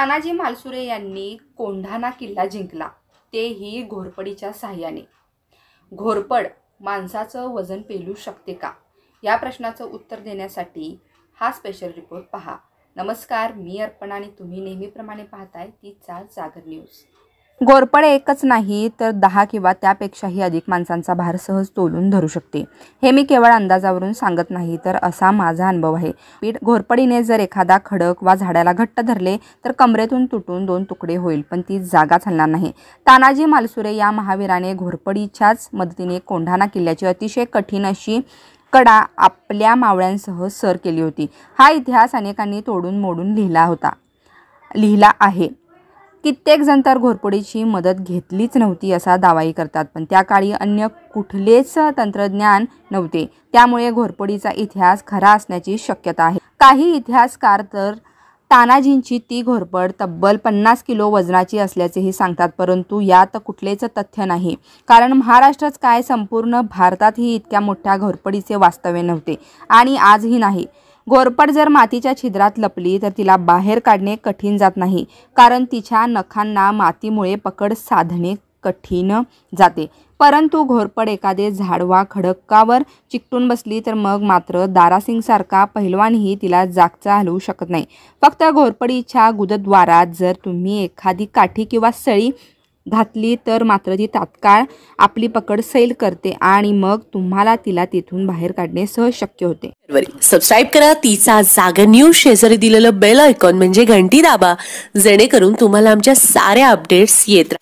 तानाजी मालसुरे यांनी कोंढाणा किल्ला जिंकला तेही घोरपडीच्या साह्याने घोरपड माणसाचं वजन पेलू शकते का या प्रश्नाचं उत्तर देण्यासाठी हा स्पेशल रिपोर्ट पहा नमस्कार मी अर्पणा आणि तुम्ही नेहमीप्रमाणे पाहताय ती चाल जागर न्यूज गोरपडे एकच नाही तर दहा किंवा त्यापेक्षाही अधिक माणसांचा भार सहज तोलून धरू शकते हे मी केवळ अंदाजावरून सांगत नाही तर असा माझा अनुभव आहे पीठ घोरपडीने जर एखादा खडक वा झाडाला घट्ट धरले तर कमरेतून तुटून दोन तुकडे होईल पण ती जागा चालणार नाही तानाजी मालसुरे या महावीराने घोरपडीच्याच मदतीने कोंढाणा किल्ल्याची अतिशय कठीण अशी कडा आपल्या मावळ्यांसह सर केली होती हा इतिहास अनेकांनी तोडून मोडून लिहिला होता लिहिला आहे कित्येक जण तर घोरपडीची मदत घेतलीच नव्हती असा दावाही करतात पण त्या काळी अन्य कुठलेच तंत्रज्ञान नव्हते त्यामुळे घोरपडीचा इतिहास खरा असण्याची शक्यता आहे काही इतिहासकार तर तानाजींची ती घोरपड तब्बल पन्नास किलो वजनाची असल्याचेही सांगतात परंतु यात कुठलेच तथ्य नाही कारण महाराष्ट्रच काय संपूर्ण भारतातही इतक्या मोठ्या घोरपडीचे वास्तव्य नव्हते आणि आजही नाही घोरपड जर मातीच्या छिद्रात लपली तर तिला बाहेर काढणे कठीण जात नाही कारण तिच्या नखांना मातीमुळे पकड साधणे कठीण जाते परंतु घोरपड एखादे झाडवा खडकावर चिकटून बसली तर मग मात्र दारासिंगसारखा पहिलवानही तिला जागचा हलवू शकत नाही फक्त घोरपडीच्या गुदद्वारात जर तुम्ही एखादी काठी किंवा सळी घातली तर मात्र ती तात्काळ आपली पकड सैल करते आणि मग तुम्हाला तिला तिथून बाहेर काढणे सहज शक्य होते सबस्क्राईब करा तिचा जागर न्यूज शेजारी दिलेलं बेल आयकॉन म्हणजे घंटी दाबा जेणेकरून तुम्हाला आमच्या साऱ्या अपडेट्स येत